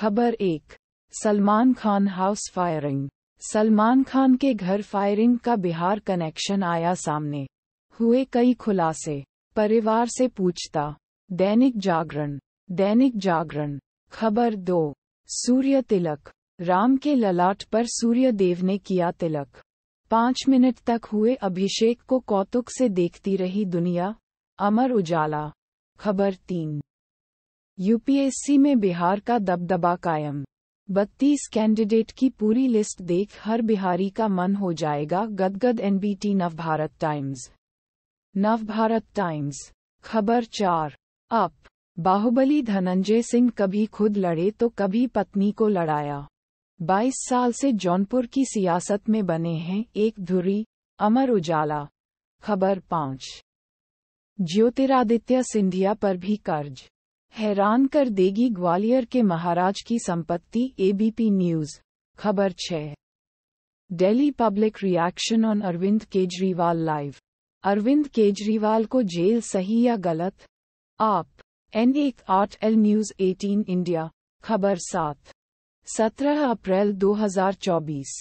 खबर एक Salman Khan house firing Salman Khan के घर फायरिंग का बिहार कनेक्शन आया सामने हुए कई खुलासे परिवार से पूछता दैनिक जागरण दैनिक जागरण खबर दो सूर्य तिलक राम के ललाट पर सूर्य देव ने किया तिलक पांच मिनट तक हुए अभिषेक को कौतुक से देखती रही दुनिया अमर उजाला खबर तीन यूपीएससी में बिहार का दबदबा कायम बत्तीस कैंडिडेट की पूरी लिस्ट देख हर बिहारी का मन हो जाएगा गदगद एनबीटी नवभारत टाइम्स नवभारत टाइम्स खबर चार अप बाहुबली धनंजय सिंह कभी खुद लड़े तो कभी पत्नी को लड़ाया 22 साल से जौनपुर की सियासत में बने हैं एक धुरी अमर उजाला खबर पाँच ज्योतिरादित्य सिंधिया पर भी कर्ज हैरान कर देगी ग्वालियर के महाराज की संपत्ति एबीपी न्यूज खबर छह Delhi public reaction on Arvind Kejriwal live Arvind Kejriwal को जेल सही या गलत आप एन एक आठ एल न्यूज एटीन इंडिया खबर सात सत्रह अप्रैल 2024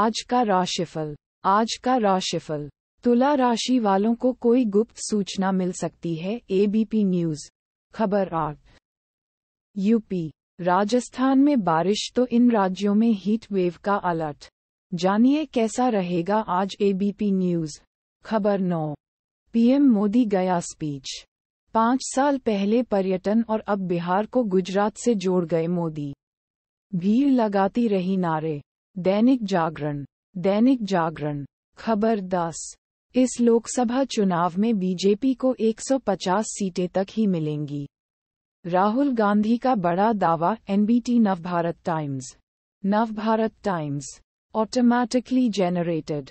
आज का राशिफल आज का राशिफल तुला राशि वालों को कोई गुप्त सूचना मिल सकती है एबीपी न्यूज खबर आठ यूपी राजस्थान में बारिश तो इन राज्यों में हीट वेव का अलर्ट जानिए कैसा रहेगा आज एबीपी न्यूज खबर नौ पीएम मोदी गया स्पीच पांच साल पहले पर्यटन और अब बिहार को गुजरात से जोड़ गए मोदी भीड़ लगाती रही नारे दैनिक जागरण दैनिक जागरण खबर दस इस लोकसभा चुनाव में बीजेपी को 150 सीटें तक ही मिलेंगी राहुल गांधी का बड़ा दावा NBT Navbharat Times Navbharat Times automatically generated